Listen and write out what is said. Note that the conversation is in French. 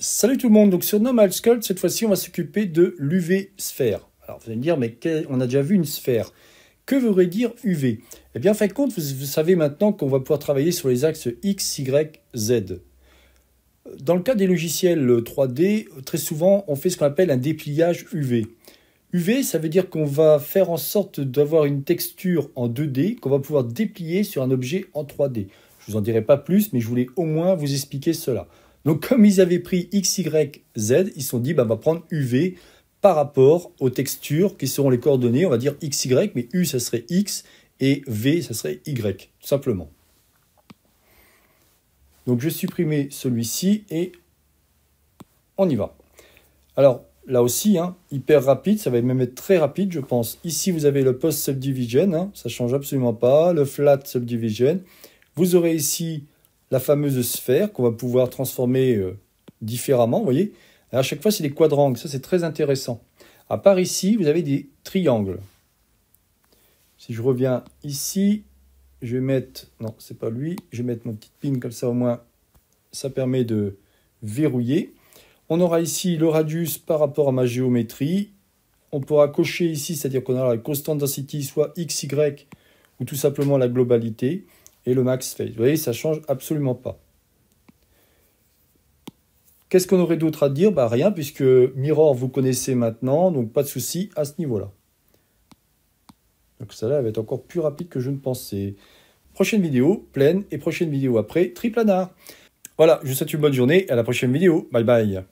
Salut tout le monde, donc sur Nomad Sculpt, cette fois-ci on va s'occuper de l'UV sphère. Alors vous allez me dire, mais on a déjà vu une sphère. Que voudrait dire UV Eh bien, faites compte, vous, vous savez maintenant qu'on va pouvoir travailler sur les axes X, Y, Z. Dans le cas des logiciels 3D, très souvent on fait ce qu'on appelle un dépliage UV. UV, ça veut dire qu'on va faire en sorte d'avoir une texture en 2D qu'on va pouvoir déplier sur un objet en 3D. Je ne vous en dirai pas plus, mais je voulais au moins vous expliquer cela. Donc comme ils avaient pris X, Y, Z, ils se sont dit, bah, on va prendre UV par rapport aux textures qui seront les coordonnées, on va dire X, Y, mais U, ça serait X, et V, ça serait Y, tout simplement. Donc je supprimer celui-ci et on y va. Alors là aussi, hein, hyper rapide, ça va même être très rapide, je pense. Ici, vous avez le post subdivision, hein, ça ne change absolument pas, le flat subdivision. Vous aurez ici la fameuse sphère qu'on va pouvoir transformer euh, différemment. Vous voyez, à chaque fois, c'est des quadrangles. Ça, c'est très intéressant. À part ici, vous avez des triangles. Si je reviens ici, je vais mettre... Non, c'est pas lui. Je vais mettre mon petite pin comme ça, au moins, ça permet de verrouiller. On aura ici le radius par rapport à ma géométrie. On pourra cocher ici, c'est-à-dire qu'on aura la constante densité, soit x, y, ou tout simplement la globalité et le max phase. Vous voyez, ça change absolument pas. Qu'est-ce qu'on aurait d'autre à dire bah, Rien, puisque Mirror, vous connaissez maintenant, donc pas de souci à ce niveau-là. Donc ça, là va être encore plus rapide que je ne pensais. Prochaine vidéo, pleine, et prochaine vidéo après, triple triplana. Voilà, je vous souhaite une bonne journée, Et à la prochaine vidéo. Bye bye